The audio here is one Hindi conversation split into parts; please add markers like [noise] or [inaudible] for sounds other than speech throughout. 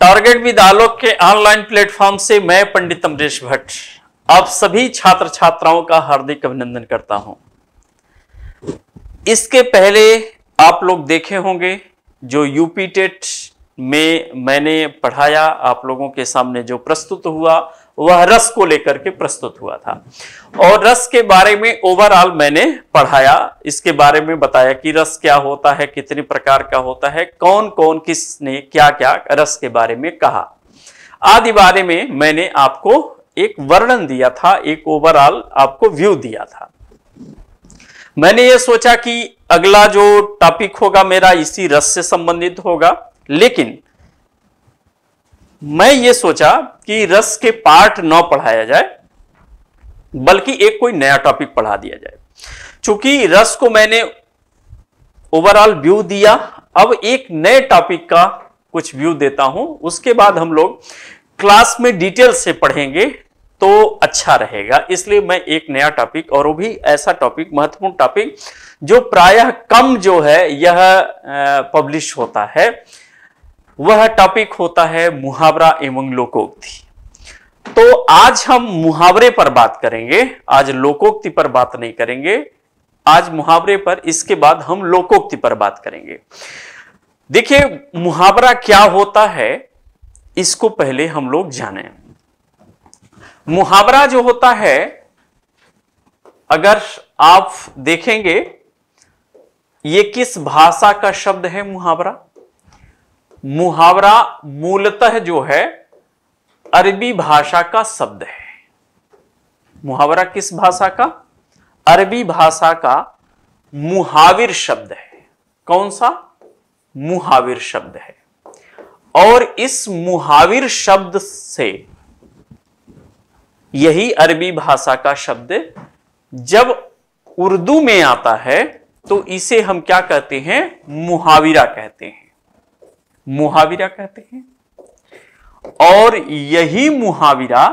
टारगेट विद आलोक के ऑनलाइन प्लेटफॉर्म से मैं पंडित अमरीश भट्ट आप सभी छात्र छात्राओं का हार्दिक अभिनंदन करता हूं इसके पहले आप लोग देखे होंगे जो यूपी टेट में मैंने पढ़ाया आप लोगों के सामने जो प्रस्तुत हुआ वह रस को लेकर के प्रस्तुत हुआ था और रस के बारे में ओवरऑल मैंने पढ़ाया इसके बारे में बताया कि रस क्या होता है कितने प्रकार का होता है कौन कौन किसने क्या क्या रस के बारे में कहा आदि बारे में मैंने आपको एक वर्णन दिया था एक ओवरऑल आपको व्यू दिया था मैंने यह सोचा कि अगला जो टॉपिक होगा मेरा इसी रस से संबंधित होगा लेकिन मैं ये सोचा कि रस के पार्ट न पढ़ाया जाए बल्कि एक कोई नया टॉपिक पढ़ा दिया जाए चूंकि रस को मैंने ओवरऑल व्यू दिया अब एक नए टॉपिक का कुछ व्यू देता हूं उसके बाद हम लोग क्लास में डिटेल से पढ़ेंगे तो अच्छा रहेगा इसलिए मैं एक नया टॉपिक और वो भी ऐसा टॉपिक महत्वपूर्ण टॉपिक जो प्रायः कम जो है यह पब्लिश होता है वह टॉपिक होता है मुहावरा एवं लोकोक्ति तो आज हम मुहावरे पर बात करेंगे आज लोकोक्ति पर बात नहीं करेंगे आज मुहावरे पर इसके बाद हम लोकोक्ति पर बात करेंगे देखिए मुहावरा क्या होता है इसको पहले हम लोग जाने मुहावरा जो होता है अगर आप देखेंगे ये किस भाषा का शब्द है मुहावरा मुहावरा मूलतः जो है अरबी भाषा का शब्द है मुहावरा किस भाषा का अरबी भाषा का मुहाविर शब्द है कौन सा मुहाविर शब्द है और इस मुहाविर शब्द से यही अरबी भाषा का शब्द जब उर्दू में आता है तो इसे हम क्या कहते हैं मुहाविरा कहते हैं मुहाविरा कहते हैं और यही मुहाविरा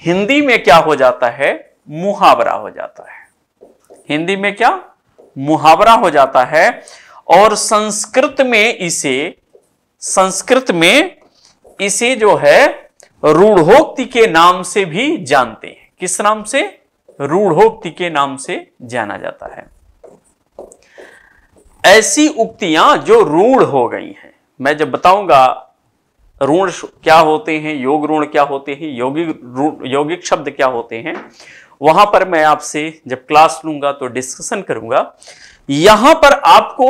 हिंदी में क्या हो जाता है मुहावरा हो जाता है हिंदी में क्या मुहावरा हो जाता है और संस्कृत में इसे संस्कृत में इसे जो है रूढ़ोक्ति के नाम से भी जानते हैं किस नाम से रूढ़ोक्ति के नाम से जाना जाता है ऐसी उक्तियां जो रूढ़ हो गई हैं मैं जब बताऊंगा ऋण क्या होते हैं योग ऋण क्या होते हैं योगिक योगिक शब्द क्या होते हैं वहां पर मैं आपसे जब क्लास लूंगा तो डिस्कशन करूंगा यहां पर आपको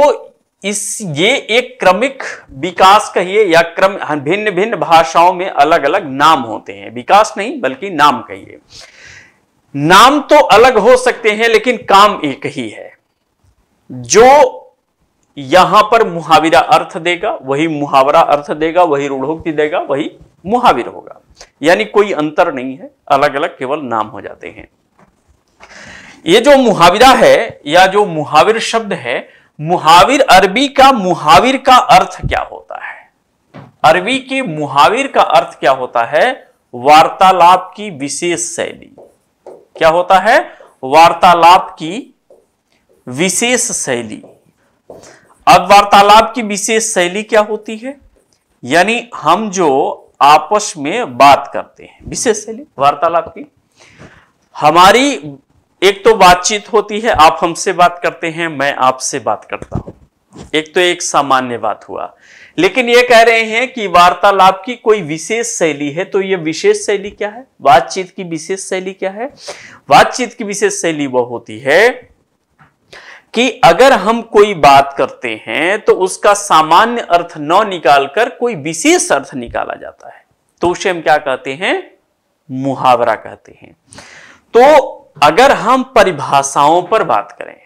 इस ये एक क्रमिक विकास कहिए या क्रम हाँ, भिन्न भिन्न भाषाओं में अलग अलग नाम होते हैं विकास नहीं बल्कि नाम कहिए नाम तो अलग हो सकते हैं लेकिन काम एक ही है जो यहां पर मुहावरा अर्थ देगा वही मुहावरा अर्थ देगा वही रूढ़ोक्ति देगा वही मुहावीर होगा यानी कोई अंतर नहीं है अलग अलग केवल नाम हो जाते हैं ये जो मुहावरा है या जो मुहाविर शब्द है मुहावीर अरबी का मुहावीर का अर्थ क्या होता है अरबी के मुहावीर का अर्थ क्या होता है वार्तालाप की विशेष शैली क्या होता है वार्तालाप की विशेष शैली अब वार्तालाप की विशेष शैली क्या होती है यानी हम जो आपस में बात करते हैं विशेष शैली वार्तालाप की हमारी एक तो बातचीत होती है आप हमसे बात करते हैं मैं आपसे बात करता हूं एक तो एक सामान्य बात हुआ लेकिन ये कह रहे हैं कि वार्तालाप की कोई विशेष शैली है तो ये विशेष शैली क्या है बातचीत की विशेष शैली क्या है बातचीत की विशेष शैली वह होती है कि अगर हम कोई बात करते हैं तो उसका सामान्य अर्थ न निकालकर कोई विशेष अर्थ निकाला जाता है तो उसे हम क्या कहते हैं मुहावरा कहते हैं तो अगर हम परिभाषाओं पर बात करें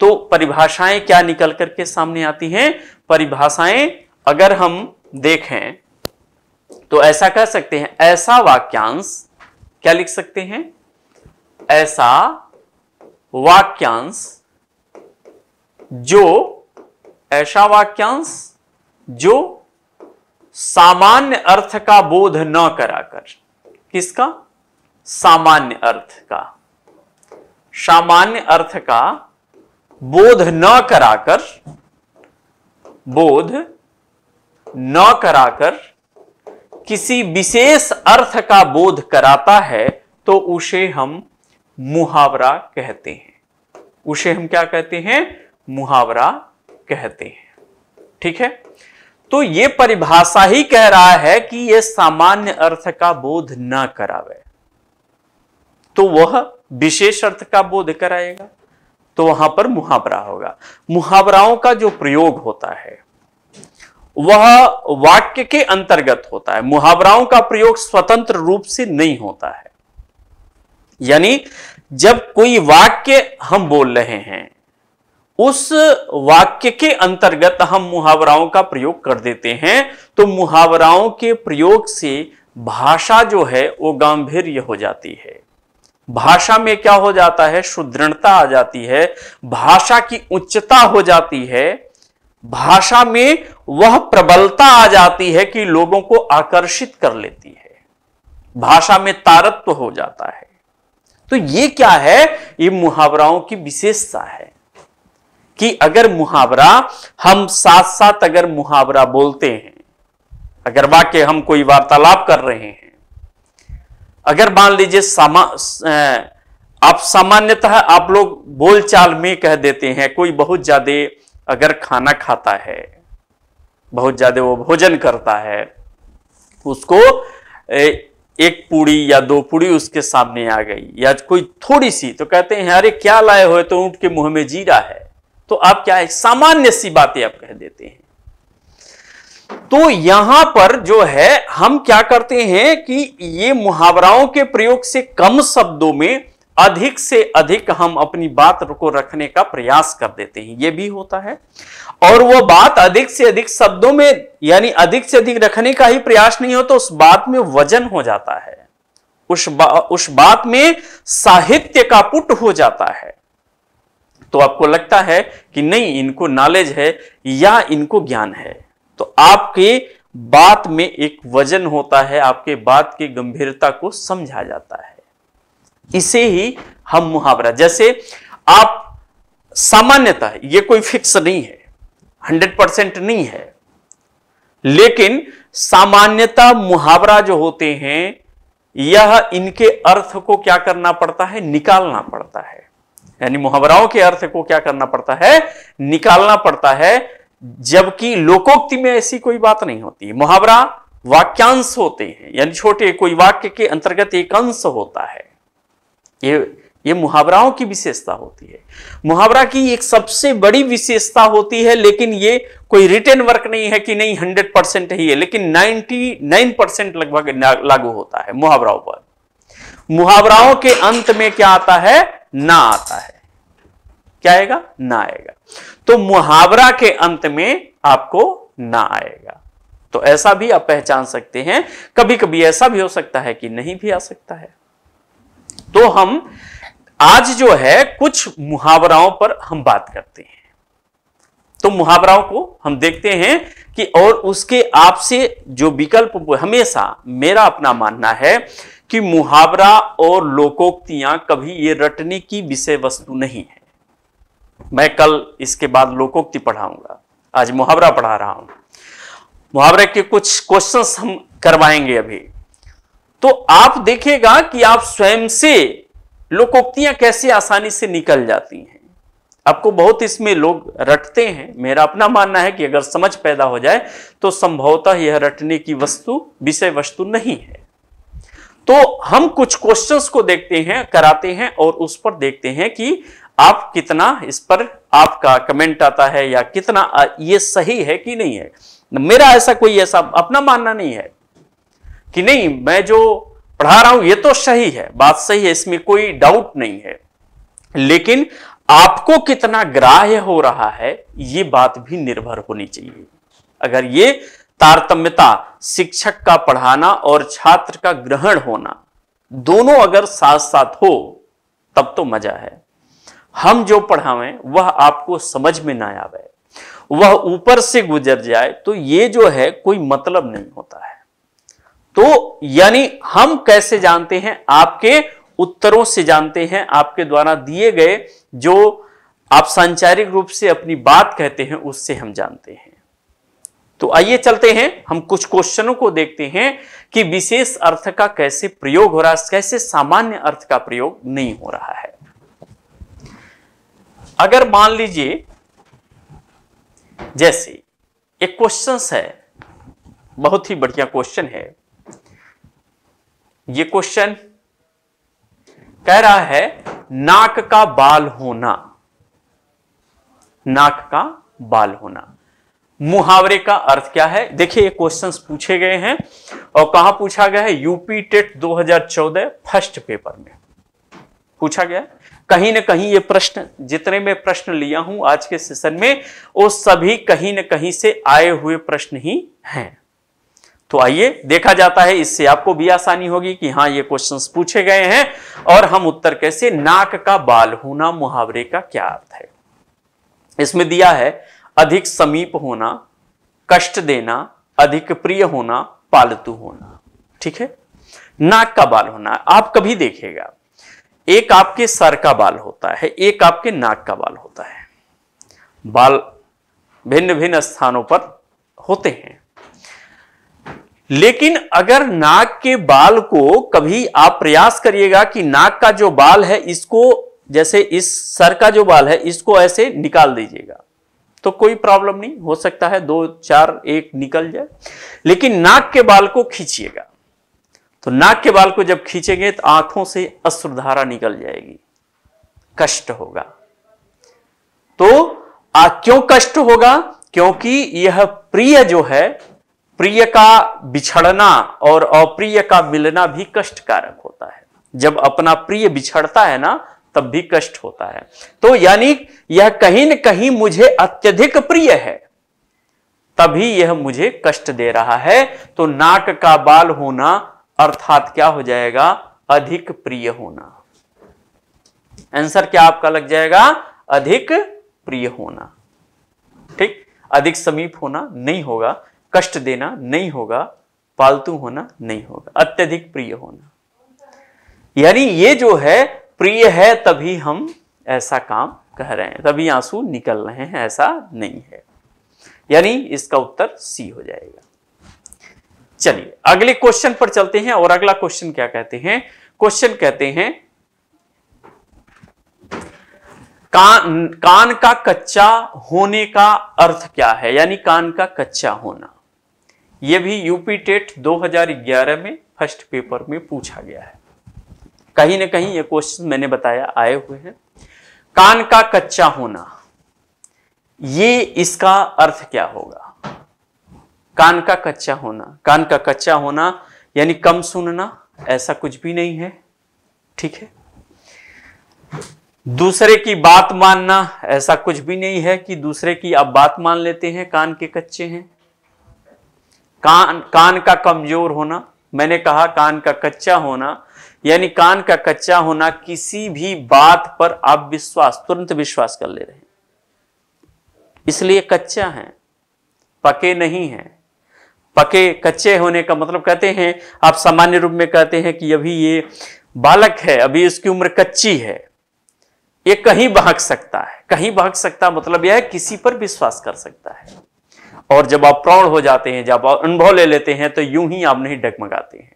तो परिभाषाएं क्या निकल करके सामने आती हैं परिभाषाएं अगर हम देखें तो ऐसा कह सकते हैं ऐसा वाक्यांश क्या लिख सकते हैं ऐसा वाक्यांश जो ऐसा वाक्यांश जो सामान्य अर्थ का बोध न कराकर किसका सामान्य अर्थ का सामान्य अर्थ का बोध न कराकर बोध न कराकर किसी विशेष अर्थ का बोध कराता है तो उसे हम मुहावरा कहते हैं उसे हम क्या कहते हैं मुहावरा कहते हैं ठीक है तो ये परिभाषा ही कह रहा है कि यह सामान्य अर्थ का बोध न करावे तो वह विशेष अर्थ का बोध कराएगा तो वहां पर मुहावरा होगा मुहावराओं का जो प्रयोग होता है वह वाक्य के अंतर्गत होता है मुहावराओं का प्रयोग स्वतंत्र रूप से नहीं होता है यानी जब कोई वाक्य हम बोल रहे हैं उस वाक्य के अंतर्गत हम मुहावराओं का प्रयोग कर देते हैं तो मुहावराओं के प्रयोग से भाषा जो है वो गांधीर्य हो जाती है भाषा में क्या हो जाता है सुदृढ़ता आ जाती है भाषा की उच्चता हो जाती है भाषा में वह प्रबलता आ जाती है कि लोगों को आकर्षित कर लेती है भाषा में तारत्व हो जाता है तो ये क्या है ये मुहावराओं की विशेषता है कि अगर मुहावरा हम साथ साथ अगर मुहावरा बोलते हैं अगर वाक्य हम कोई वार्तालाप कर रहे हैं अगर मान लीजिए सामा आप सामान्यतः आप लोग बोलचाल में कह देते हैं कोई बहुत ज्यादा अगर खाना खाता है बहुत ज्यादा वो भोजन करता है उसको एक पूड़ी या दो पूड़ी उसके सामने आ गई या कोई थोड़ी सी तो कहते हैं अरे क्या लाए हुए तो ऊंट के मुंह में जीरा है तो आप क्या है सामान्य सी बातें आप कह देते हैं तो यहां पर जो है हम क्या करते हैं कि ये मुहावराओं के प्रयोग से कम शब्दों में अधिक से अधिक हम अपनी बात को रखने का प्रयास कर देते हैं यह भी होता है और वो बात अधिक से अधिक शब्दों में यानी अधिक से अधिक रखने का ही प्रयास नहीं होता तो उस बात में वजन हो जाता है उस बा, उस बात में साहित्य का पुट हो जाता है तो आपको लगता है कि नहीं इनको नॉलेज है या इनको ज्ञान है तो आपके बात में एक वजन होता है आपके बात की गंभीरता को समझा जाता है इसे ही हम मुहावरा जैसे आप सामान्यतः ये कोई फिक्स नहीं है हंड्रेड परसेंट नहीं है लेकिन सामान्यतः मुहावरा जो होते हैं यह इनके अर्थ को क्या करना पड़ता है निकालना पड़ता है यानी मुहावराओं के अर्थ को क्या करना पड़ता है निकालना पड़ता है जबकि लोकोक्ति में ऐसी कोई बात नहीं होती मुहावरा वाक्यांश होते हैं यानी छोटे कोई वाक्य के अंतर्गत एक अंश होता है ये ये मुहावराओं की विशेषता होती है मुहावरा की एक सबसे बड़ी विशेषता होती है लेकिन ये कोई रिटर्न वर्क नहीं है कि नहीं हंड्रेड परसेंट ही है लेकिन नाइन्टी नाइन परसेंट लगभग लागू होता है मुहावराओं पर मुहावराओं के अंत में क्या आता है ना आता है क्या आएगा ना आएगा तो मुहावरा के अंत में आपको ना आएगा तो ऐसा भी आप पहचान सकते हैं कभी कभी ऐसा भी हो सकता है कि नहीं भी आ सकता है तो हम आज जो है कुछ मुहावराओं पर हम बात करते हैं तो मुहावराओं को हम देखते हैं कि और उसके आपसे जो विकल्प हमेशा मेरा अपना मानना है कि मुहावरा और लोकोक्तियां कभी ये रटने की विषय वस्तु नहीं है मैं कल इसके बाद लोकोक्ति पढ़ाऊंगा आज मुहावरा पढ़ा रहा हूं मुहावरे के कुछ क्वेश्चंस हम करवाएंगे अभी तो आप देखेगा कि आप स्वयं से लोकोक्तियां कैसे आसानी से निकल जाती हैं आपको बहुत इसमें लोग रटते हैं मेरा अपना मानना है कि अगर समझ पैदा हो जाए तो संभवतः यह रटने की वस्तु विषय वस्तु नहीं है तो हम कुछ क्वेश्चंस को देखते हैं कराते हैं और उस पर देखते हैं कि आप कितना इस पर आपका कमेंट आता है या कितना ये सही है कि नहीं है मेरा ऐसा कोई ऐसा अपना मानना नहीं है कि नहीं मैं जो पढ़ा रहा हूं ये तो सही है बात सही है इसमें कोई डाउट नहीं है लेकिन आपको कितना ग्राह्य हो रहा है ये बात भी निर्भर होनी चाहिए अगर ये तारतम्यता शिक्षक का पढ़ाना और छात्र का ग्रहण होना दोनों अगर साथ साथ हो तब तो मजा है हम जो पढ़ावे वह आपको समझ में ना आवे वह ऊपर से गुजर जाए तो ये जो है कोई मतलब नहीं होता है तो यानी हम कैसे जानते हैं आपके उत्तरों से जानते हैं आपके द्वारा दिए गए जो आप सांचारिक रूप से अपनी बात कहते हैं उससे हम जानते हैं तो आइए चलते हैं हम कुछ क्वेश्चनों को देखते हैं कि विशेष अर्थ का कैसे प्रयोग हो रहा है कैसे सामान्य अर्थ का प्रयोग नहीं हो रहा है अगर मान लीजिए जैसे एक क्वेश्चन है बहुत ही बढ़िया क्वेश्चन है ये क्वेश्चन कह रहा है नाक का बाल होना नाक का बाल होना मुहावरे का अर्थ क्या है देखिए ये क्वेश्चंस पूछे गए हैं और कहा पूछा गया है यूपी टेट 2014 फर्स्ट पेपर में पूछा गया कहीं ना कहीं ये प्रश्न जितने मैं प्रश्न लिया हूं आज के सेशन में वो सभी कहीं ना कहीं से आए हुए प्रश्न ही हैं तो आइए देखा जाता है इससे आपको भी आसानी होगी कि हाँ ये क्वेश्चंस पूछे गए हैं और हम उत्तर कैसे नाक का बाल होना मुहावरे का क्या अर्थ है इसमें दिया है अधिक समीप होना कष्ट देना अधिक प्रिय होना पालतू होना ठीक है नाक का बाल होना आप कभी देखेगा एक आपके सर का बाल होता है एक आपके नाक का बाल होता है बाल भिन्न भिन्न स्थानों पर होते हैं लेकिन अगर नाक के बाल को कभी आप प्रयास करिएगा कि नाक का जो बाल है इसको जैसे इस सर का जो बाल है इसको ऐसे निकाल दीजिएगा तो कोई प्रॉब्लम नहीं हो सकता है दो चार एक निकल जाए लेकिन नाक के बाल को खींचिएगा तो नाक के बाल को जब खींचेंगे तो आंखों से अश्रुधारा निकल जाएगी कष्ट होगा तो आ, क्यों कष्ट होगा क्योंकि यह प्रिय जो है प्रिय का बिछड़ना और अप्रिय का मिलना भी कष्टकारक होता है जब अपना प्रिय बिछड़ता है ना तब भी कष्ट होता है तो यानी यह कहीं न कहीं मुझे अत्यधिक प्रिय है तभी यह मुझे कष्ट दे रहा है तो नाक का बाल होना अर्थात क्या हो जाएगा अधिक प्रिय होना आंसर क्या आपका लग जाएगा अधिक प्रिय होना ठीक अधिक समीप होना नहीं होगा कष्ट देना नहीं होगा पालतू होना नहीं होगा अत्यधिक प्रिय होना यानी ये जो है प्रिय है तभी हम ऐसा काम कह रहे हैं तभी आंसू निकल रहे हैं ऐसा नहीं है यानी इसका उत्तर सी हो जाएगा चलिए अगले क्वेश्चन पर चलते हैं और अगला क्वेश्चन क्या कहते हैं क्वेश्चन कहते हैं कान कान का कच्चा होने का अर्थ क्या है यानी कान का कच्चा होना ये भी यूपी टेट 2011 में फर्स्ट पेपर में पूछा गया है कहीं ना कहीं ये क्वेश्चन मैंने बताया आए हुए हैं कान का कच्चा होना ये इसका अर्थ क्या होगा कान का कच्चा होना कान का कच्चा होना यानी कम सुनना ऐसा कुछ भी नहीं है ठीक है दूसरे की बात मानना ऐसा कुछ भी नहीं है कि दूसरे की आप बात मान लेते हैं कान के कच्चे हैं कान कान का कमजोर होना मैंने कहा कान का कच्चा होना यानी कान का कच्चा होना किसी भी बात पर आप विश्वास तुरंत विश्वास कर ले रहे हैं इसलिए कच्चा है पके नहीं है पके कच्चे होने का मतलब कहते हैं आप सामान्य रूप में कहते हैं कि अभी ये बालक है अभी इसकी उम्र कच्ची है ये कहीं भाग सकता है कहीं भाग सकता मतलब यह है किसी पर विश्वास कर सकता है और जब आप प्रौढ़ हो जाते हैं जब आप अनुभव ले लेते हैं तो यूं ही आप नहीं डगमगाते हैं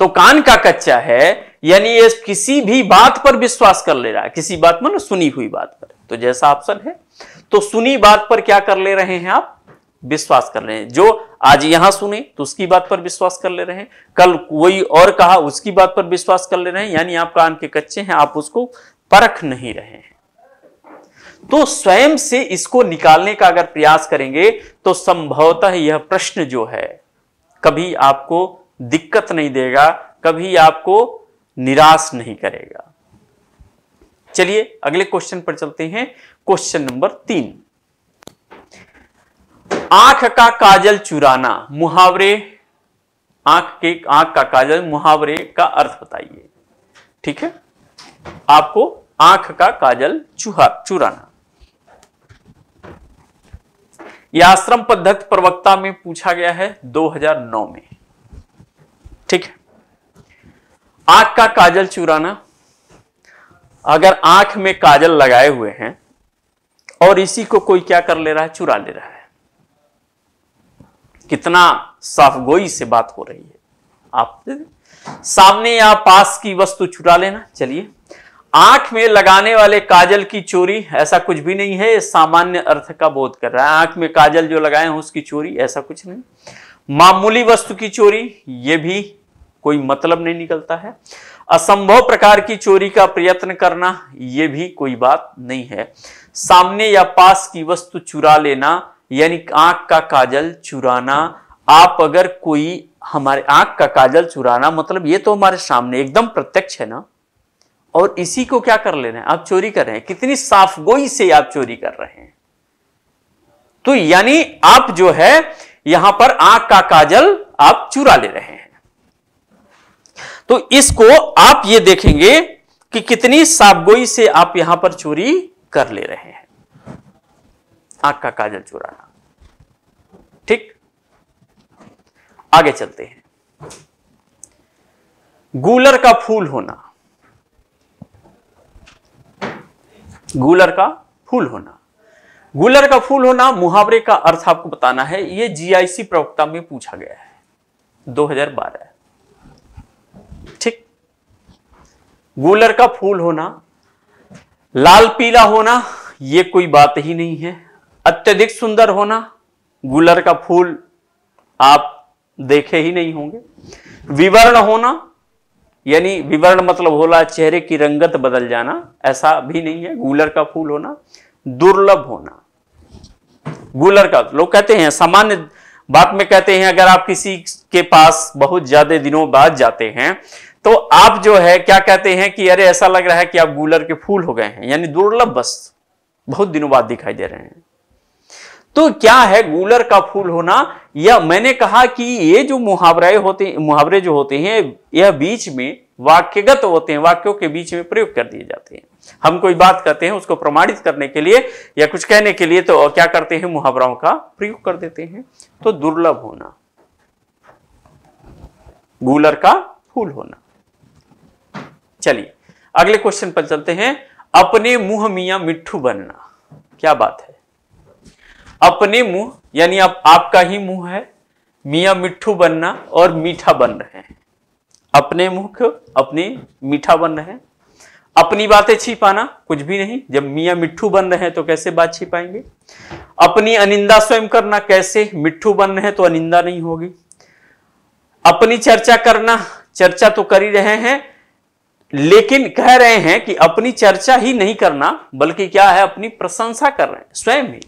तो कान का कच्चा है यानी ये किसी भी बात पर विश्वास कर ले रहा है किसी बात ना मतलब सुनी हुई बात पर तो जैसा ऑप्शन है तो सुनी बात पर क्या कर ले रहे हैं आप विश्वास कर रहे हैं जो आज यहां सुने तो उसकी बात पर विश्वास कर ले रहे हैं कल कोई और कहा उसकी बात पर विश्वास कर ले रहे हैं यानी आप कान के कच्चे हैं आप उसको परख नहीं रहे हैं तो स्वयं से इसको निकालने का अगर प्रयास करेंगे तो संभवतः यह प्रश्न जो है कभी आपको दिक्कत नहीं देगा कभी आपको निराश नहीं करेगा चलिए अगले क्वेश्चन पर चलते हैं क्वेश्चन नंबर तीन आंख का काजल चुराना मुहावरे आंख के आंख का काजल मुहावरे का अर्थ बताइए ठीक है आपको आंख का काजल चुहा चुराना यह आश्रम पद्धति प्रवक्ता में पूछा गया है 2009 में ठीक है आंख का काजल चुराना अगर आंख में काजल लगाए हुए हैं और इसी को कोई क्या कर ले रहा है चुरा ले रहा है कितना साफगोई से बात हो रही है आप सामने या पास की वस्तु चुरा लेना चलिए आंख में लगाने वाले काजल की चोरी ऐसा कुछ भी नहीं है सामान्य अर्थ का बोध कर रहा है आंख में काजल जो लगाए हैं उसकी चोरी ऐसा कुछ नहीं मामूली वस्तु की चोरी यह भी कोई मतलब नहीं निकलता है असंभव प्रकार की चोरी का प्रयत्न करना यह भी कोई बात नहीं है सामने या पास की वस्तु चुरा लेना यानी आंख का काजल चुराना आप अगर कोई हमारे आंख का काजल चुराना मतलब ये तो हमारे सामने एकदम प्रत्यक्ष है ना और इसी को क्या कर ले रहे हैं आप चोरी कर रहे हैं कितनी साफगोई से आप चोरी कर रहे हैं तो यानी आप जो है यहां पर आंख का काजल आप चुरा ले रहे हैं तो इसको आप ये देखेंगे कि कितनी साफगोई से आप यहां पर चोरी कर ले रहे हैं आंख का काजल चुराना ठीक आगे चलते हैं गूलर का फूल होना गुलर का फूल होना गुलर का फूल होना मुहावरे का अर्थ आपको बताना है यह जीआईसी प्रवक्ता में पूछा गया है 2012 ठीक गुलर का फूल होना लाल पीला होना यह कोई बात ही नहीं है अत्यधिक सुंदर होना गुलर का फूल आप देखे ही नहीं होंगे विवरण होना यानी विवरण मतलब होला चेहरे की रंगत बदल जाना ऐसा भी नहीं है गूलर का फूल होना दुर्लभ होना गूलर का लोग कहते हैं सामान्य बात में कहते हैं अगर आप किसी के पास बहुत ज्यादा दिनों बाद जाते हैं तो आप जो है क्या कहते हैं कि अरे ऐसा लग रहा है कि आप गूलर के फूल हो गए हैं यानी दुर्लभ वस्तु बहुत दिनों बाद दिखाई दे रहे हैं तो क्या है गूलर का फूल होना या मैंने कहा कि ये जो मुहावरे होते मुहावरे जो होते हैं यह बीच में वाक्यगत होते हैं वाक्यों के बीच में प्रयोग कर दिए जाते हैं हम कोई बात करते हैं उसको प्रमाणित करने के लिए या कुछ कहने के लिए तो क्या करते हैं मुहावराओं का प्रयोग कर देते हैं तो दुर्लभ होना गूलर का फूल होना चलिए अगले क्वेश्चन पर चलते हैं अपने मुंह मियां मिट्ठू बनना क्या बात है अपने मुंह यानी आप आपका ही मुंह है मियां मिठू बनना और मीठा बन रहे हैं अपने मुंह को अपने मीठा बन रहे हैं अपनी बातें छिपाना कुछ भी नहीं जब मियां मिठू बन रहे हैं तो कैसे बात छिपाएंगे अपनी अनिंदा स्वयं करना कैसे मिट्ठू बन रहे हैं तो अनिंदा नहीं होगी अपनी चर्चा करना चर्चा तो कर ही रहे हैं लेकिन कह रहे हैं कि अपनी चर्चा ही नहीं करना बल्कि क्या है अपनी प्रशंसा कर रहे हैं स्वयं ही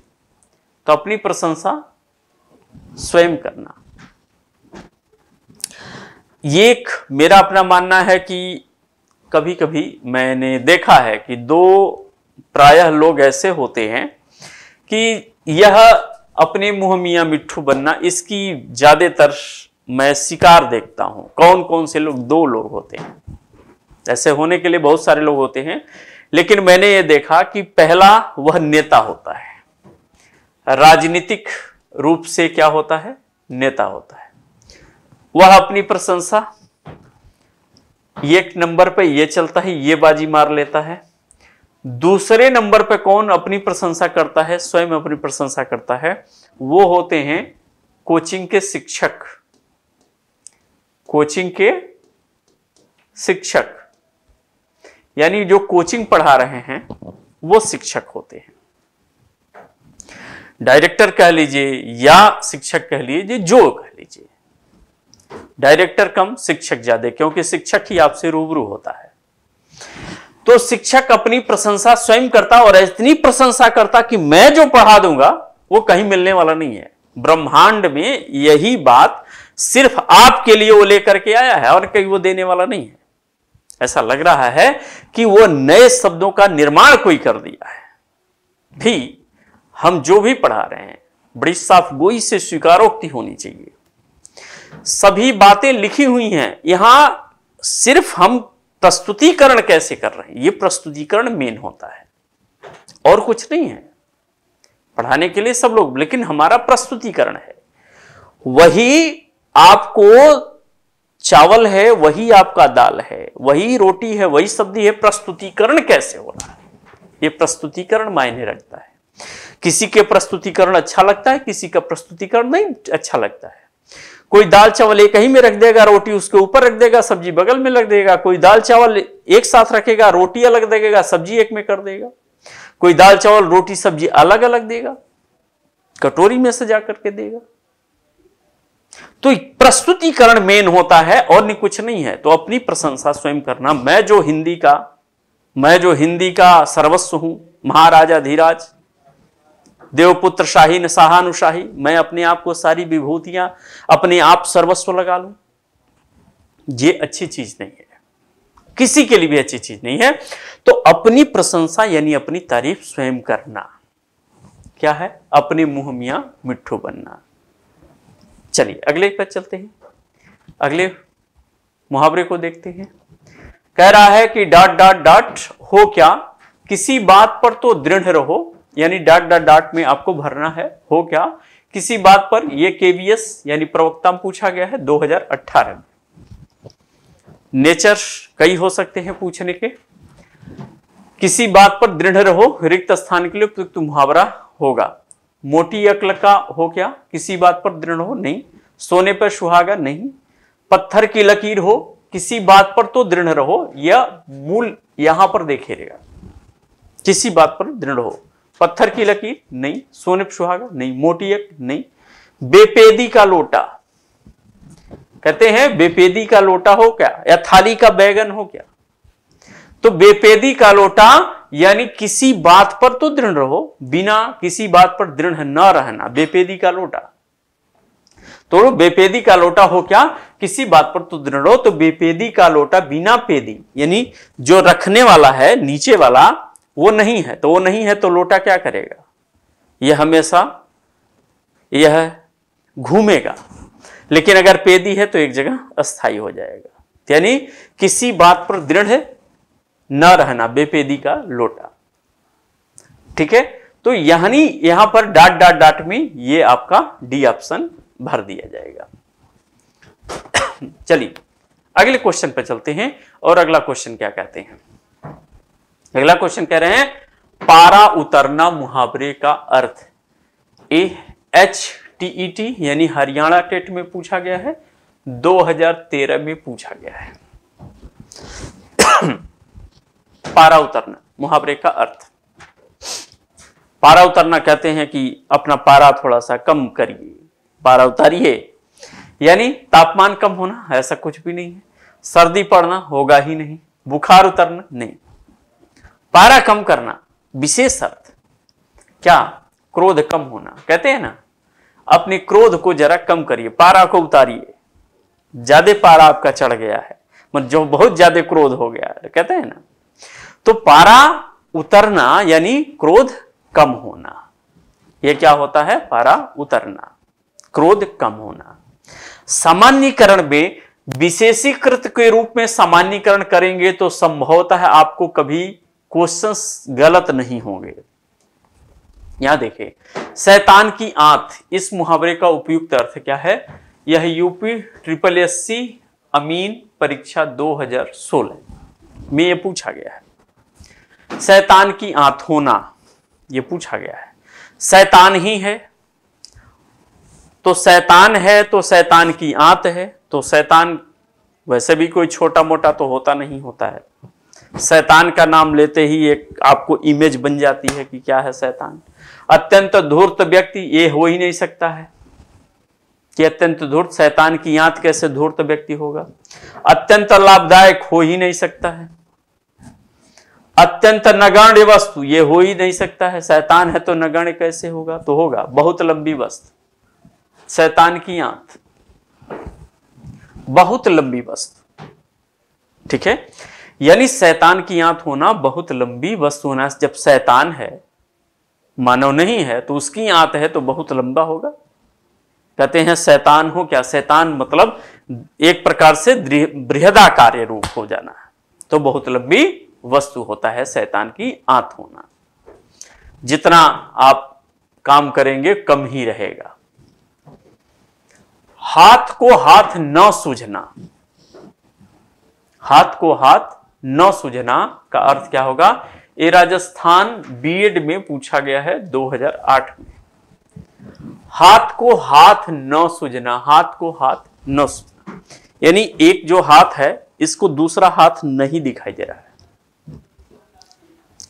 तो अपनी प्रशंसा स्वयं करना ये एक मेरा अपना मानना है कि कभी कभी मैंने देखा है कि दो प्रायः लोग ऐसे होते हैं कि यह अपने मुंह मियाँ मिट्ठू बनना इसकी ज़्यादातर मैं शिकार देखता हूं कौन कौन से लोग दो लोग होते हैं ऐसे होने के लिए बहुत सारे लोग होते हैं लेकिन मैंने ये देखा कि पहला वह नेता होता है राजनीतिक रूप से क्या होता है नेता होता है वह अपनी प्रशंसा एक नंबर पे यह चलता है ये बाजी मार लेता है दूसरे नंबर पे कौन अपनी प्रशंसा करता है स्वयं अपनी प्रशंसा करता है वो होते हैं कोचिंग के शिक्षक कोचिंग के शिक्षक यानी जो कोचिंग पढ़ा रहे हैं वो शिक्षक होते हैं डायरेक्टर कह लीजिए या शिक्षक कह लीजिए जो कह लीजिए डायरेक्टर कम शिक्षक ज्यादा क्योंकि शिक्षक ही आपसे रूबरू होता है तो शिक्षक अपनी प्रशंसा स्वयं करता और इतनी प्रशंसा करता कि मैं जो पढ़ा दूंगा वो कहीं मिलने वाला नहीं है ब्रह्मांड में यही बात सिर्फ आपके लिए वो लेकर के आया है और कहीं वो देने वाला नहीं है ऐसा लग रहा है कि वो नए शब्दों का निर्माण कोई कर दिया है भी हम जो भी पढ़ा रहे हैं बड़ी साफ गोई से स्वीकारोक्ति होनी चाहिए सभी बातें लिखी हुई हैं यहां सिर्फ हम प्रस्तुतिकरण कैसे कर रहे हैं ये प्रस्तुतिकरण मेन होता है और कुछ नहीं है पढ़ाने के लिए सब लोग लेकिन हमारा प्रस्तुतिकरण है वही आपको चावल है वही आपका दाल है वही रोटी है वही सब्जी है प्रस्तुतिकरण कैसे हो रहा है यह प्रस्तुतिकरण मायने रखता है किसी के प्रस्तुतिकरण अच्छा लगता है किसी का प्रस्तुतिकरण नहीं अच्छा लगता है कोई दाल चावल एक ही में रख देगा रोटी उसके ऊपर रख देगा सब्जी बगल में रख देगा कोई दाल चावल एक साथ रखेगा रोटी अलग देगा सब्जी एक में कर देगा कोई दाल चावल रोटी सब्जी अलग अलग देगा कटोरी में सजा करके देगा तो प्रस्तुतिकरण मेन होता है और कुछ नहीं है तो अपनी प्रशंसा स्वयं करना मैं जो हिंदी का मैं जो हिंदी का सर्वस्व हूं महाराजा धीराज देवपुत्र शाही न सहानुशाही मैं अपने आप को सारी विभूतियां अपने आप सर्वस्व लगा लूं ये अच्छी चीज नहीं है किसी के लिए भी अच्छी चीज नहीं है तो अपनी प्रशंसा यानी अपनी तारीफ स्वयं करना क्या है अपने मुंह मिया मिठ्ठू बनना चलिए अगले पर चलते हैं अगले मुहावरे को देखते हैं कह रहा है कि डॉट डॉट डॉट हो क्या किसी बात पर तो दृढ़ रहो यानी डाट डाट डाट में आपको भरना है हो क्या किसी बात पर यह केवीएस यानी प्रवक्ता में पूछा गया है 2018 में नेचर कई हो सकते हैं पूछने के किसी बात पर दृढ़ रहो रिक्त स्थान के लिए उपयुक्त मुहावरा होगा मोटी अक्ल का हो क्या किसी बात पर दृढ़ हो नहीं सोने पर सुहागा नहीं पत्थर की लकीर हो किसी बात पर तो दृढ़ रहो यह मूल यहां पर देखेगा किसी बात पर दृढ़ हो पत्थर की लकीर नहीं सोनिप सुहागा नहीं मोटी एक नहीं बेपेदी का लोटा कहते हैं बेपेदी का लोटा हो क्या या थाली का बैगन हो क्या तो बेपेदी का लोटा यानी किसी बात पर तो दृढ़ रहो बिना किसी बात पर दृढ़ न रहना बेपेदी का लोटा तो बेपेदी का लोटा हो क्या किसी बात पर तो दृढ़ रहो तो बेपेदी का लोटा बिना पेदी यानी जो रखने वाला है नीचे वाला वो नहीं है तो वो नहीं है तो लोटा क्या करेगा यह हमेशा यह घूमेगा लेकिन अगर पेदी है तो एक जगह अस्थाई हो जाएगा यानी किसी बात पर दृढ़ न रहना बेपेदी का लोटा ठीक है तो यानी यहां पर डाट डाट डाट में ये आपका डी ऑप्शन भर दिया जाएगा [coughs] चलिए अगले क्वेश्चन पर चलते हैं और अगला क्वेश्चन क्या कहते हैं अगला क्वेश्चन कह रहे हैं पारा उतरना मुहावरे का अर्थ A H T E T यानी हरियाणा टेट में पूछा गया है 2013 में पूछा गया है पारा उतरना मुहावरे का अर्थ पारा उतरना कहते हैं कि अपना पारा थोड़ा सा कम करिए पारा उतारिए यानी तापमान कम होना ऐसा कुछ भी नहीं है सर्दी पड़ना होगा ही नहीं बुखार उतरना नहीं पारा कम करना विशेष अर्थ क्या क्रोध कम होना कहते हैं ना अपने क्रोध को जरा कम करिए पारा को उतारिए ज्यादा पारा आपका चढ़ गया है मतलब जो बहुत ज्यादा क्रोध हो गया है कहते हैं ना तो पारा उतरना यानी क्रोध कम होना यह क्या होता है पारा उतरना क्रोध कम होना सामान्यकरण में विशेषीकृत के रूप में सामान्यकरण करेंगे तो संभवतः आपको कभी क्वेश्चंस गलत नहीं होंगे यहां देखिए शैतान की आंत इस मुहावरे का उपयुक्त अर्थ क्या है यह यूपी ट्रिपल एस सी अमीन परीक्षा 2016 में यह पूछा गया है शैतान की आंत होना यह पूछा गया है शैतान ही है तो शैतान है तो शैतान की आंत है तो शैतान वैसे भी कोई छोटा मोटा तो होता नहीं होता है शैतान का नाम लेते ही एक आपको इमेज बन जाती है कि क्या है शैतान अत्यंत धूर्त व्यक्ति ये हो ही नहीं सकता है कि अत्यंत धूर्त शैतान की याद कैसे धूर्त व्यक्ति होगा अत्यंत लाभदायक हो ही नहीं सकता है अत्यंत नगण्य वस्तु ये हो ही नहीं सकता है शैतान है तो नगण्य कैसे होगा तो होगा बहुत लंबी वस्तु शैतान की आंत बहुत लंबी वस्तु ठीक है यानी शैतान की आंत होना बहुत लंबी वस्तु होना जब शैतान है मानव नहीं है तो उसकी आंत है तो बहुत लंबा होगा कहते हैं शैतान हो क्या शैतान मतलब एक प्रकार से बृहदा कार्य रूप हो जाना तो बहुत लंबी वस्तु होता है शैतान की आंत होना जितना आप काम करेंगे कम ही रहेगा हाथ को हाथ न सूझना हाथ को हाथ न सूझना का अर्थ क्या होगा ये राजस्थान बीएड में पूछा गया है 2008 में हाथ को हाथ न सूझना हाथ को हाथ न सूझना यानी एक जो हाथ है इसको दूसरा हाथ नहीं दिखाई दे रहा है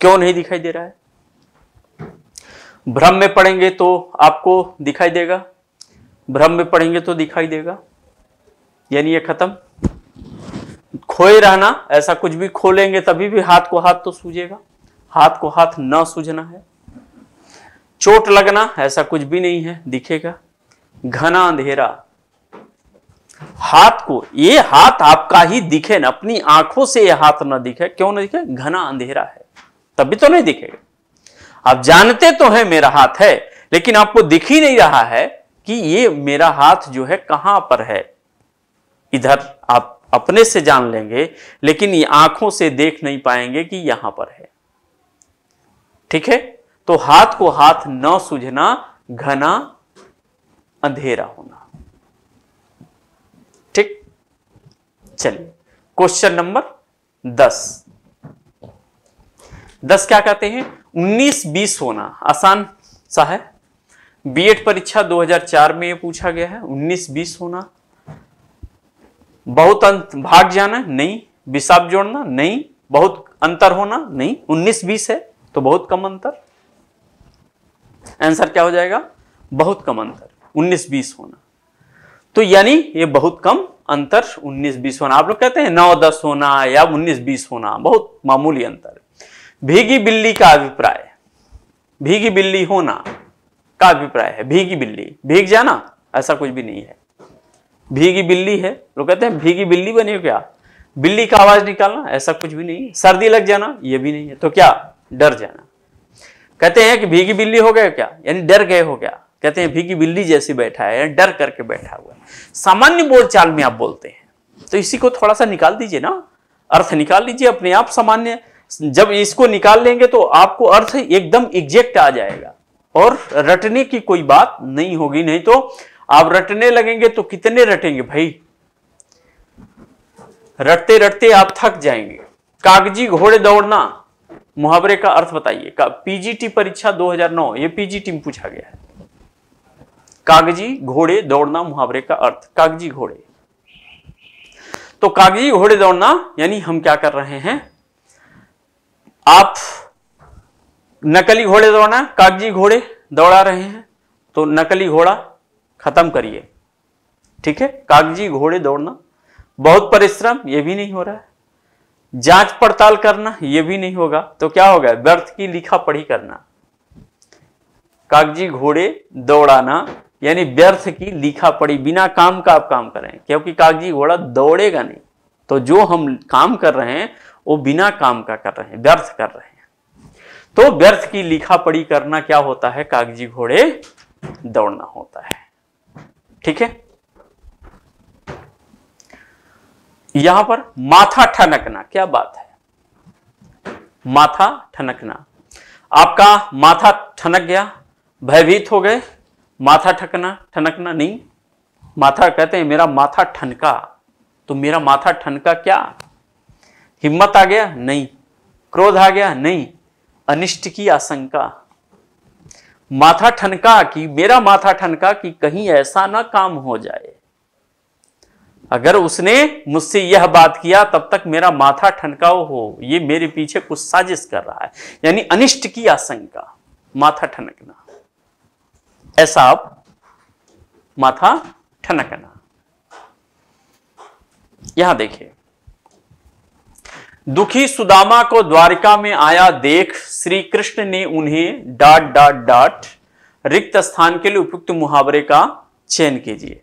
क्यों नहीं दिखाई दे रहा है भ्रम में पढ़ेंगे तो आपको दिखाई देगा भ्रम में पढ़ेंगे तो दिखाई देगा यानी ये खत्म खोए रहना ऐसा कुछ भी खोलेंगे तभी भी हाथ को हाथ तो सूझेगा हाथ को हाथ न सूझना है चोट लगना ऐसा कुछ भी नहीं है दिखेगा घना अंधेरा हाथ को ये हाथ आपका ही दिखे ना अपनी आंखों से ये हाथ ना दिखे क्यों ना दिखे घना अंधेरा है तभी तो नहीं दिखेगा आप जानते तो हैं मेरा हाथ है लेकिन आपको दिख ही नहीं रहा है कि ये मेरा हाथ जो है कहां पर है इधर आप अपने से जान लेंगे लेकिन ये आंखों से देख नहीं पाएंगे कि यहां पर है ठीक है तो हाथ को हाथ न सूझना घना अंधेरा होना ठीक चलिए क्वेश्चन नंबर दस दस क्या कहते हैं उन्नीस बीस होना आसान सा है बीएड परीक्षा 2004 में ये पूछा गया है उन्नीस बीस होना बहुत अंत भाग जाना नहीं विषाप जोड़ना नहीं बहुत अंतर होना नहीं उन्नीस बीस है तो बहुत कम अंतर आंसर क्या हो जाएगा बहुत कम अंतर उन्नीस बीस होना तो यानी ये बहुत कम अंतर उन्नीस बीस होना आप लोग कहते हैं नौ दस होना या उन्नीस बीस होना बहुत मामूली अंतर भीगी बिल्ली का अभिप्राय भीगी बिल्ली होना का अभिप्राय है भीगी बिल्ली भीग जाना ऐसा कुछ भी नहीं है भीगी बिल्ली है लोग कहते हैं भीगी बिल्ली बनी हो क्या बिल्ली का आवाज निकालना ऐसा कुछ भी नहीं सर्दी लग जाना ये भी नहीं है तो क्या डर जाना कहते हैं कि भीगी बिल्ली हो गए क्या यानी डर गए हो क्या कहते हैं भीगी बिल्ली जैसी बैठा है डर करके बैठा हुआ है सामान्य बोलचाल में आप बोलते हैं तो इसी को थोड़ा सा निकाल दीजिए ना अर्थ निकाल लीजिए अपने आप सामान्य जब इसको निकाल लेंगे तो आपको अर्थ एकदम एग्जेक्ट आ जाएगा और रटने की कोई बात नहीं होगी नहीं तो आप रटने लगेंगे तो कितने रटेंगे भाई रटते रटते आप थक जाएंगे कागजी घोड़े दौड़ना मुहावरे का अर्थ बताइए का पीजीटी परीक्षा 2009 ये पीजीटी में पूछा गया है कागजी घोड़े दौड़ना मुहावरे का अर्थ कागजी घोड़े तो कागजी घोड़े दौड़ना यानी हम क्या कर रहे हैं आप नकली घोड़े दौड़ना कागजी घोड़े दौड़ा रहे हैं तो नकली घोड़ा खत्म करिए ठीक है कागजी घोड़े दौड़ना बहुत परिश्रम यह भी नहीं हो रहा है जांच पड़ताल करना यह भी नहीं होगा तो क्या होगा व्यर्थ की लिखा पढ़ी करना कागजी घोड़े दौड़ाना यानी व्यर्थ की लिखा पढ़ी बिना काम का आप काम करें क्योंकि कागजी घोड़ा दौड़ेगा नहीं तो जो हम काम कर रहे हैं वो बिना काम का कर रहे हैं व्यर्थ कर रहे हैं तो व्यर्थ की लिखा पढ़ी करना क्या होता है कागजी घोड़े दौड़ना होता है ठीक है यहां पर माथा ठनकना क्या बात है माथा ठनकना आपका माथा ठनक गया भयभीत हो गए माथा ठकना ठनकना नहीं माथा कहते हैं मेरा माथा ठनका तो मेरा माथा ठनका क्या हिम्मत आ गया नहीं क्रोध आ गया नहीं अनिष्ट की आशंका माथा ठनका कि मेरा माथा ठनका कि कहीं ऐसा ना काम हो जाए अगर उसने मुझसे यह बात किया तब तक मेरा माथा ठनका हो ये मेरे पीछे कुछ साजिश कर रहा है यानी अनिष्ट की आशंका माथा ठनकना ऐसा आप माथा ठनकना यहां देखिए दुखी सुदामा को द्वारिका में आया देख श्री कृष्ण ने उन्हें डॉट डॉट डॉट रिक्त स्थान के लिए उपयुक्त मुहावरे का चयन कीजिए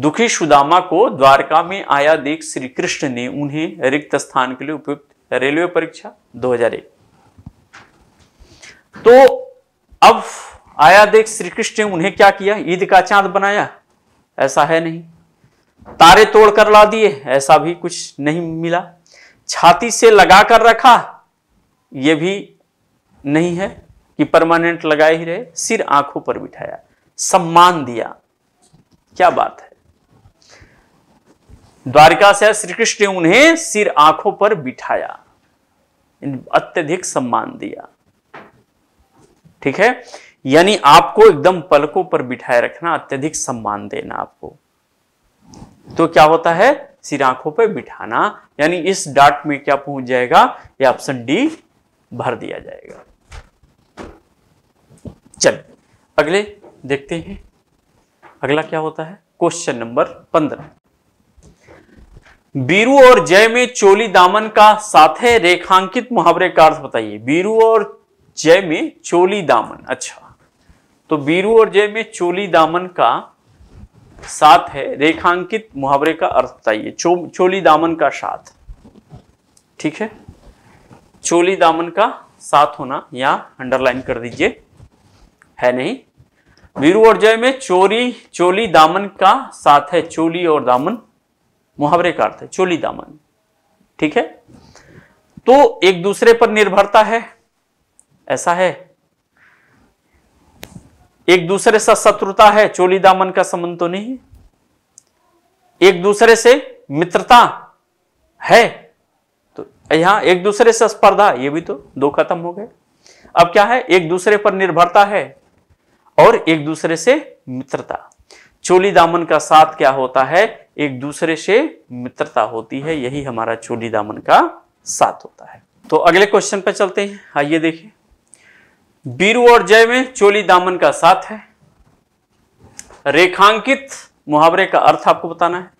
दुखी सुदामा को द्वारका में आया देख श्री कृष्ण ने उन्हें रिक्त स्थान के लिए उपयुक्त रेलवे परीक्षा 2001 तो अब आया देख श्री कृष्ण ने उन्हें क्या किया ईद का चांद बनाया ऐसा है नहीं तारे तोड़कर ला दिए ऐसा भी कुछ नहीं मिला छाती से लगा कर रखा यह भी नहीं है कि परमानेंट लगाए ही रहे सिर आंखों पर बिठाया सम्मान दिया क्या बात है द्वारिका से श्री कृष्ण ने उन्हें सिर आंखों पर बिठाया अत्यधिक सम्मान दिया ठीक है यानी आपको एकदम पलकों पर बिठाए रखना अत्यधिक सम्मान देना आपको तो क्या होता है सिर आंखों पर बिठाना यानी इस डाट में क्या पहुंच जाएगा ये ऑप्शन डी भर दिया जाएगा चल अगले देखते हैं अगला क्या होता है क्वेश्चन नंबर पंद्रह बीरू और जय में चोली दामन का साथ है रेखांकित मुहावरे का अर्थ बताइए बीरू और जय में चोली दामन अच्छा तो बीरू और जय में चोली दामन का साथ है रेखांकित मुहावरे का अर्थ बताइए चो, चोली दामन का साथ ठीक है चोली दामन का साथ होना यहाँ अंडरलाइन कर दीजिए है नहीं वीरू और जय में चोरी चोली दामन का साथ है चोली और दामन मुहावरे का अर्थ है चोली दामन ठीक है तो एक दूसरे पर निर्भरता है ऐसा है एक दूसरे से शत्रुता है चोली दामन का संबंध तो नहीं एक दूसरे से मित्रता है तो यहां एक दूसरे से स्पर्धा ये भी तो दो खत्म हो गए अब क्या है एक दूसरे पर निर्भरता है और एक दूसरे से मित्रता चोली दामन का साथ क्या होता है एक दूसरे से मित्रता होती है यही हमारा चोली दामन का साथ होता है तो अगले क्वेश्चन पर चलते हैं आइए देखिए बीरू और जय में चोली दामन का साथ है रेखांकित मुहावरे का अर्थ आपको बताना है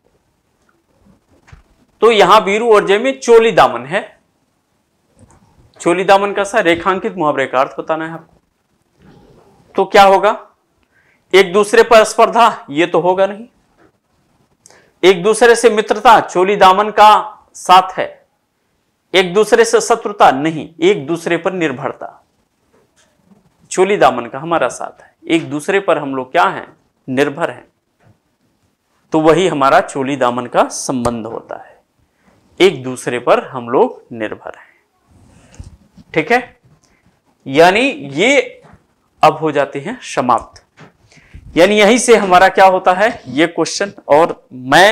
तो यहां बीरू और जय में चोली दामन है चोली दामन का सा रेखांकित मुहावरे का अर्थ बताना है आपको तो क्या होगा एक दूसरे पर स्पर्धा यह तो होगा नहीं एक दूसरे से मित्रता चोली दामन का साथ है एक दूसरे से शत्रुता नहीं एक दूसरे पर निर्भरता चोली दामन का हमारा साथ है एक दूसरे पर हम लोग क्या हैं निर्भर हैं तो वही हमारा चोली दामन का संबंध होता है एक दूसरे पर हम लोग निर्भर हैं ठीक है यानी ये अब हो जाते हैं समाप्त यानी यहीं से हमारा क्या होता है ये क्वेश्चन और मैं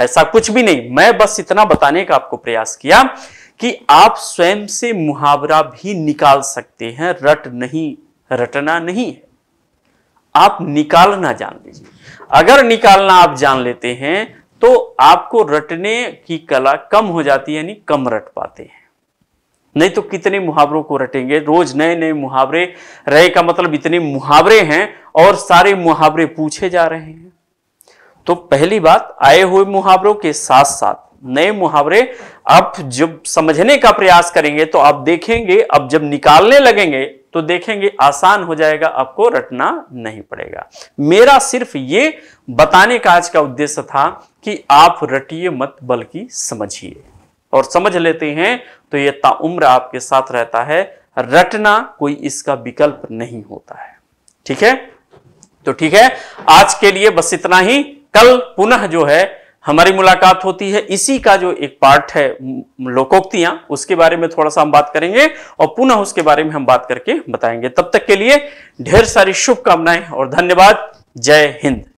वैसा कुछ भी नहीं मैं बस इतना बताने का आपको प्रयास किया कि आप स्वयं से मुहावरा भी निकाल सकते हैं रट नहीं रटना नहीं है आप निकालना जान लीजिए अगर निकालना आप जान लेते हैं तो आपको रटने की कला कम हो जाती है यानी कम रट पाते हैं नहीं तो कितने मुहावरों को रटेंगे रोज नए नए मुहावरे रहे का मतलब इतने मुहावरे हैं और सारे मुहावरे पूछे जा रहे हैं तो पहली बात आए हुए मुहावरों के साथ साथ नए मुहावरे आप जब समझने का प्रयास करेंगे तो आप देखेंगे अब जब निकालने लगेंगे तो देखेंगे आसान हो जाएगा आपको रटना नहीं पड़ेगा मेरा सिर्फ ये बताने का आज का उद्देश्य था कि आप रटिए मत बल्कि समझिए और समझ लेते हैं तो ये ताउम्र आपके साथ रहता है रटना कोई इसका विकल्प नहीं होता है ठीक है तो ठीक है आज के लिए बस इतना ही कल पुनः जो है हमारी मुलाकात होती है इसी का जो एक पार्ट है लोकोक्तियां उसके बारे में थोड़ा सा हम बात करेंगे और पुनः उसके बारे में हम बात करके बताएंगे तब तक के लिए ढेर सारी शुभकामनाएं और धन्यवाद जय हिंद